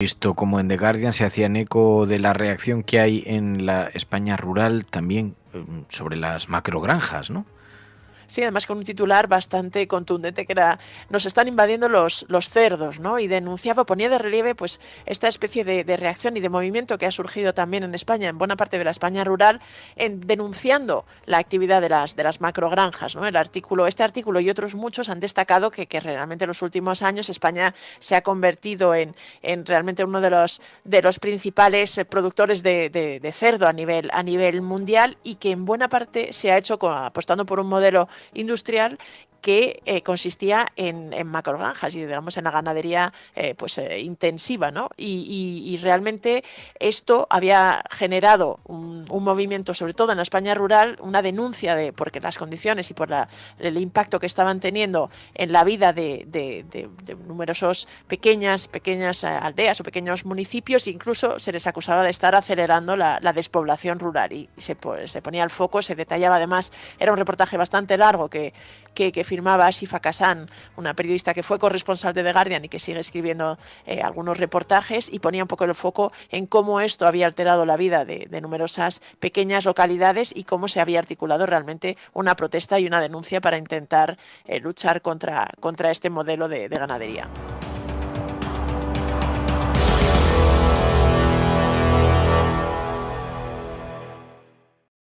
visto como en The Guardian se hacían eco de la reacción que hay en la España rural también eh, sobre las macrogranjas, ¿no? Sí, además con un titular bastante contundente que era nos están invadiendo los, los cerdos, ¿no? Y denunciaba, ponía de relieve pues esta especie de, reacción y de movimiento que ha surgido también en España, en buena parte de la España rural, en, denunciando la actividad de las, de las macrogranjas, ¿no? El artículo, este artículo y otros muchos han destacado que, que realmente en los últimos años España se ha convertido en, en realmente uno de los, de los principales eh, productores de, cerdo a nivel, a nivel mundial y que en buena parte se ha hecho apostando por un modelo industrial que eh, consistía en, en macrogranjas y digamos en la ganadería eh, pues eh, intensiva ¿no? y, realmente esto había generado un, movimiento sobre todo en la España rural una denuncia de porque las condiciones y por la, el impacto que estaban teniendo en la vida de, numerosos pequeñas pequeñas aldeas o pequeños municipios incluso se les acusaba de estar acelerando la, despoblación rural y, se ponía el foco se detallaba además era un reportaje bastante largo que, que, firmaba Shifa Kazan, una periodista que fue corresponsal de The Guardian y que sigue escribiendo eh, algunos reportajes, y ponía un poco el foco en cómo esto había alterado la vida de, numerosas pequeñas localidades y cómo se había articulado realmente una protesta y una denuncia para intentar eh, luchar contra, contra este modelo de ganadería.